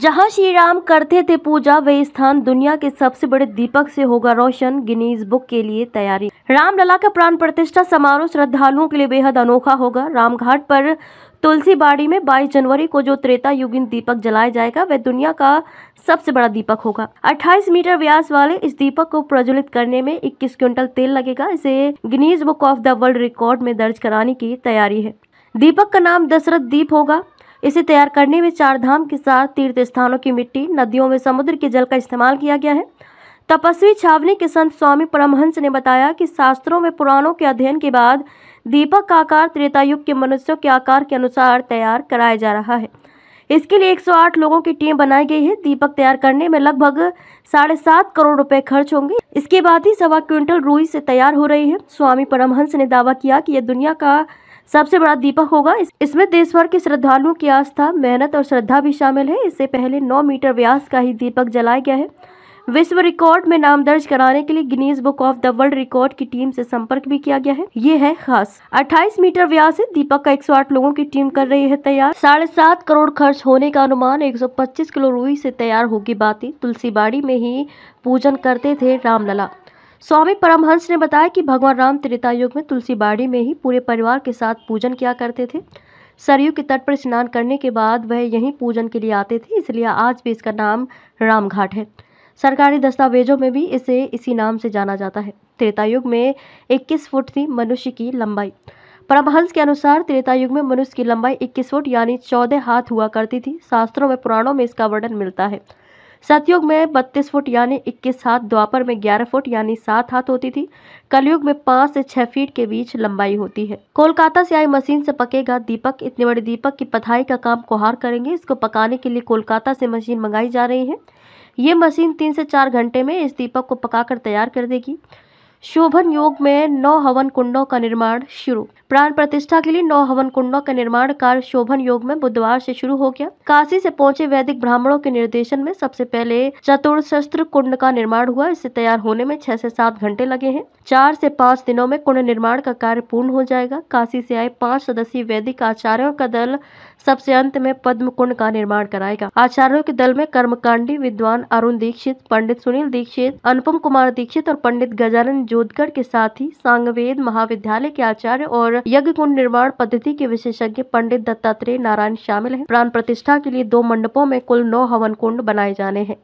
जहां श्री राम करते थे पूजा वह स्थान दुनिया के सबसे बड़े दीपक से होगा रोशन गिनीज बुक के लिए तैयारी रामलला का प्राण प्रतिष्ठा समारोह श्रद्धालुओं के लिए बेहद अनोखा होगा रामघाट पर तुलसी बाड़ी में 22 जनवरी को जो त्रेता युगिन दीपक जलाया जाएगा वह दुनिया का सबसे बड़ा दीपक होगा 28 मीटर व्यास वाले इस दीपक को प्रज्वलित करने में 21 क्विंटल तेल लगेगा इसे Guinness Book of the World Record में दर्ज कराने की तैयारी है दीपक का नाम दशरथ दीप होगा इसे तैयार करने में चार धाम के साथ तीर्थ स्थानों की मिट्टी नदियों में समुद्र के जल का इस्तेमाल किया गया है तपस्वी छावनी के संत स्वामी परमहंस ने बताया कि शास्त्रों में पुराणों के अध्ययन के बाद दीपक का आकार त्रेतायुग के मनुष्यों के आकार के अनुसार तैयार कराया जा रहा है इसके लिए 108 लोगों की टीम बनाई गई है दीपक तैयार करने में लगभग साढ़े सात करोड़ रुपए खर्च होंगे इसके बाद ही सवा क्विंटल रूई से तैयार हो रही है स्वामी परमहंस ने दावा किया कि यह दुनिया का सबसे बड़ा दीपक होगा इस, इसमें देश भर के श्रद्धालुओं की आस्था मेहनत और श्रद्धा भी शामिल है इससे पहले 9 मीटर व्यास का ही दीपक जलाया गया है विश्व रिकॉर्ड में नाम दर्ज कराने के लिए Guinness Book of the World Record की टीम से संपर्क भी किया गया है ये है खास 28 मीटर व्यास है दीपक का 108 लोगों की टीम कर रही है तैयार साढ़े सात करोड़ खर्च होने का अनुमान 125 किलो रूई से तैयार होगी बातें तुलसी बाड़ी में ही पूजन करते थे रामलला स्वामी परमहंस ने बताया कि भगवान राम त्रेता युग में तुलसी बाड़ी में ही पूरे परिवार के साथ पूजन किया करते थे सरयू के तट पर स्नान करने के बाद वह यहीं पूजन के लिए आते थे इसलिए आज भी इसका नाम राम घाट है सरकारी दस्तावेजों में भी इसे इसी नाम से जाना जाता है त्रेता युग में 21 फुट थी मनुष्य की लंबाई परमहंस के अनुसार त्रेता युग में मनुष्य की लंबाई 21 फुट यानी 14 हाथ हुआ करती थी शास्त्रों में पुराणों में इसका वर्णन मिलता है सतयुग में बत्तीस फुट यानी इक्कीस हाथ द्वापर में ग्यारह फुट यानी सात हाथ होती थी कलयुग में पांच से छह फीट के बीच लंबाई होती है कोलकाता से आई मशीन से पकेगा दीपक इतने बड़े दीपक की पथाई का काम कोहार करेंगे इसको पकाने के लिए कोलकाता से मशीन मंगाई जा रही है ये मशीन तीन से चार घंटे में इस दीपक को पकाकर तैयार कर देगी शोभन योग में नौ हवन कुंडों का निर्माण शुरू प्राण प्रतिष्ठा के लिए नौ हवन कुंडों का निर्माण कार्य शोभन योग में बुधवार से शुरू हो गया काशी से पहुंचे वैदिक ब्राह्मणों के निर्देशन में सबसे पहले चतुर्शस्त्र कुंड का निर्माण हुआ इसे तैयार होने में छह से सात घंटे लगे हैं चार से पाँच दिनों में कुंड निर्माण का कार्य पूर्ण हो जाएगा काशी से आए पाँच सदस्यीय वैदिक आचार्यों का दल सबसे अंत में पद्म कुंड का निर्माण कराएगा आचार्यों के दल में कर्मकांडी विद्वान अरुण दीक्षित पंडित सुनील दीक्षित अनुपम कुमार दीक्षित और पंडित गजानन जोधगढ़ के साथ ही सांगवेद महाविद्यालय के आचार्य और यज्ञ कुंड निर्माण पद्धति के विशेषज्ञ पंडित दत्तात्रेय नारायण शामिल है प्राण प्रतिष्ठा के लिए दो मंडपों में कुल नौ हवन कुंड बनाए जाने हैं